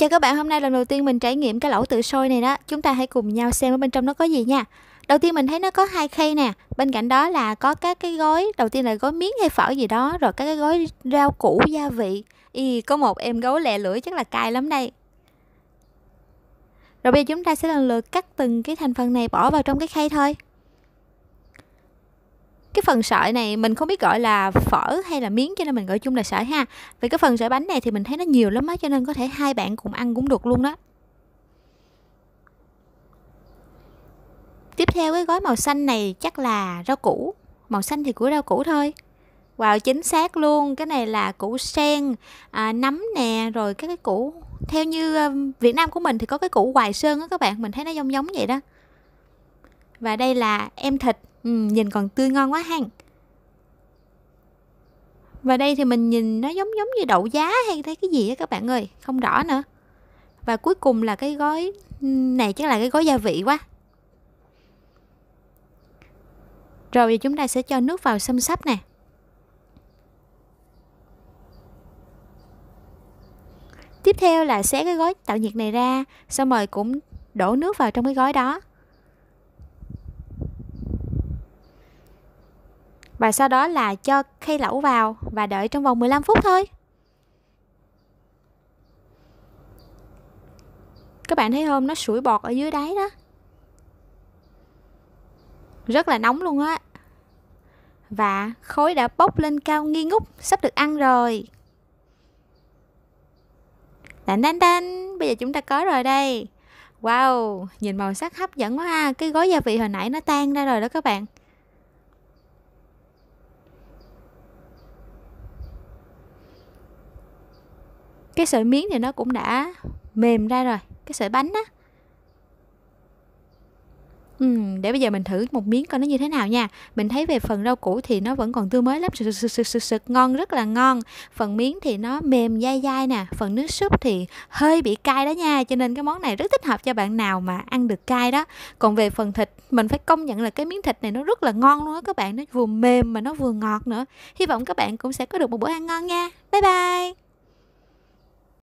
Chào các bạn, hôm nay lần đầu tiên mình trải nghiệm cái lẩu tự sôi này đó Chúng ta hãy cùng nhau xem ở bên trong nó có gì nha Đầu tiên mình thấy nó có hai khay nè Bên cạnh đó là có các cái gói Đầu tiên là gói miếng hay phở gì đó Rồi các cái gói rau củ, gia vị Y có một em gấu lẹ lưỡi chắc là cay lắm đây Rồi bây giờ chúng ta sẽ lần lượt cắt từng cái thành phần này bỏ vào trong cái khay thôi cái phần sợi này mình không biết gọi là phở hay là miếng cho nên mình gọi chung là sợi ha vì cái phần sợi bánh này thì mình thấy nó nhiều lắm á cho nên có thể hai bạn cùng ăn cũng được luôn đó tiếp theo cái gói màu xanh này chắc là rau củ màu xanh thì của rau củ thôi Wow chính xác luôn cái này là củ sen à, nấm nè rồi các cái củ theo như ờ, Việt Nam của mình thì có cái củ hoài sơn á các bạn mình thấy nó giống giống vậy đó và đây là em thịt ừ, nhìn còn tươi ngon quá hăng và đây thì mình nhìn nó giống giống như đậu giá hay thấy cái gì á các bạn ơi không rõ nữa và cuối cùng là cái gói ừ, này chắc là cái gói gia vị quá rồi thì chúng ta sẽ cho nước vào xâm sắp nè tiếp theo là xé cái gói tạo nhiệt này ra xong rồi cũng đổ nước vào trong cái gói đó và sau đó là cho khay lẩu vào và đợi trong vòng 15 phút thôi các bạn thấy không nó sủi bọt ở dưới đáy đó rất là nóng luôn á và khối đã bốc lên cao nghi ngút sắp được ăn rồi đan đan đan bây giờ chúng ta có rồi đây wow nhìn màu sắc hấp dẫn quá ha cái gói gia vị hồi nãy nó tan ra rồi đó các bạn cái sợi miếng thì nó cũng đã mềm ra rồi cái sợi bánh á Ừ, để bây giờ mình thử một miếng coi nó như thế nào nha Mình thấy về phần rau củ thì nó vẫn còn tươi mới lắm sực, sực, sực, sực, sực, Ngon rất là ngon Phần miếng thì nó mềm dai dai nè Phần nước súp thì hơi bị cay đó nha Cho nên cái món này rất thích hợp cho bạn nào mà ăn được cay đó Còn về phần thịt Mình phải công nhận là cái miếng thịt này nó rất là ngon luôn á các bạn Nó vừa mềm mà nó vừa ngọt nữa Hy vọng các bạn cũng sẽ có được một bữa ăn ngon nha Bye bye